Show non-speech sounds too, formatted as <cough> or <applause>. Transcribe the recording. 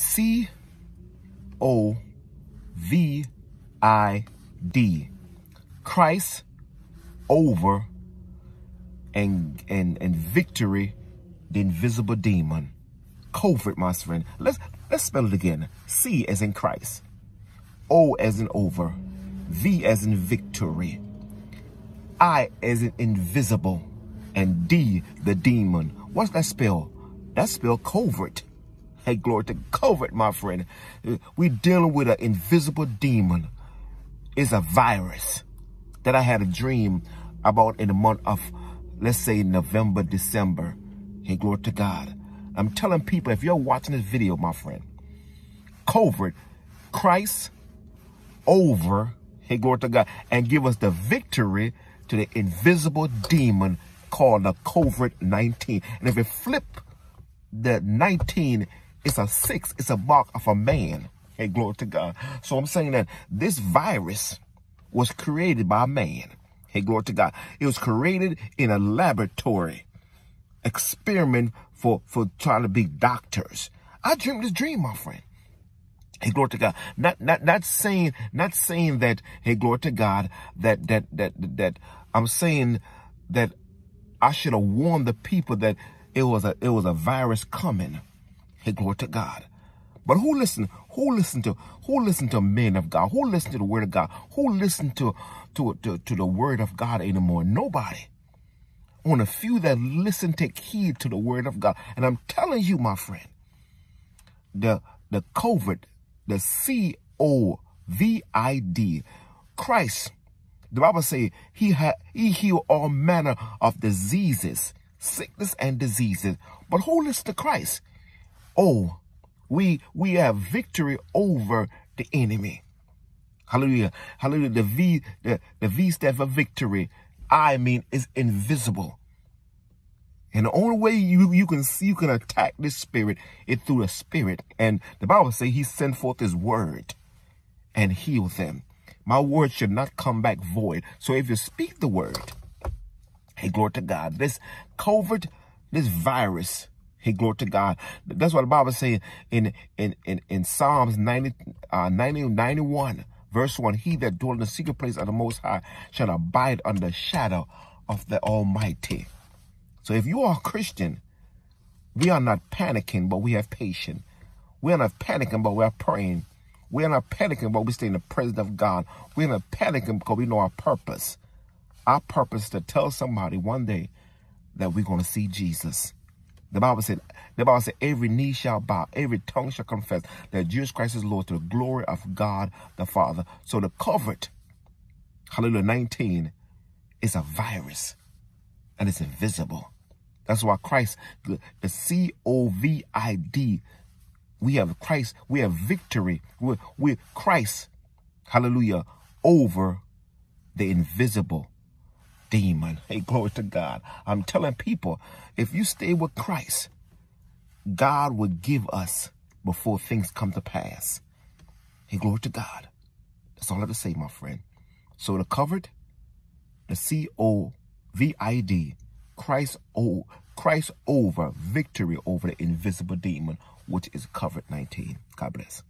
C O V I D. Christ over and, and, and victory the invisible demon. Covert, my friend. Let's, let's spell it again. C as in Christ. O as in over. V as in victory. I as in invisible. And D, the demon. What's that spell? That spell covert. Hey, glory to COVID, my friend. We dealing with an invisible demon. It's a virus that I had a dream about in the month of, let's say, November, December. Hey, glory to God. I'm telling people, if you're watching this video, my friend, COVID, Christ over, hey, glory to God, and give us the victory to the invisible demon called the COVID-19. And if you flip the 19 it's a six. It's a mark of a man. Hey, glory to God. So I'm saying that this virus was created by man. Hey, glory to God. It was created in a laboratory experiment for, for trying to be doctors. I dreamed this dream, my friend. Hey, glory to God. Not, not, not saying, not saying that, hey, glory to God, that, that, that, that, I'm saying that I should have warned the people that it was a, it was a virus coming. They glory to God. But who listen? Who listen to? Who listen to men of God? Who listen to the word of God? Who listen to to to, to the word of God anymore? Nobody. On a few that listen, take heed to the word of God. And I'm telling you, my friend, the the COVID, the C O V I D, Christ. The Bible say he had he healed all manner of diseases, sickness and diseases. But who listen to Christ? Oh, we we have victory over the enemy. Hallelujah. Hallelujah. The V the, the V step of victory. I mean is invisible. And the only way you, you can see you can attack this spirit is through the spirit. And the Bible says he sent forth his word and heal them. My word should not come back void. So if you speak the word, hey glory to God, this covert this virus Hey, glory to God. That's what the Bible says in, in, in, in Psalms 90, uh, 90, 91, verse 1. He that dwelt in the secret place of the Most High shall abide under the shadow of the Almighty. So if you are a Christian, we are not panicking, but we have patience. We are not panicking, but we are praying. We are not panicking, but we stay in the presence of God. We are not panicking because we know our purpose. Our purpose to tell somebody one day that we're going to see Jesus. The Bible said, the Bible said, every knee shall bow, every tongue shall confess that Jesus Christ is Lord to the glory of God the Father. So the covert, hallelujah, 19, is a virus and it's invisible. That's why Christ, the, the C-O-V-I-D, we have Christ, we have victory. with we're Christ, hallelujah, over the invisible demon. <laughs> Hey, glory to God. I'm telling people, if you stay with Christ, God will give us before things come to pass. Hey, glory to God. That's all I have to say, my friend. So the covered, the C-O-V-I-D, Christ, o, Christ over, victory over the invisible demon, which is covered 19. God bless.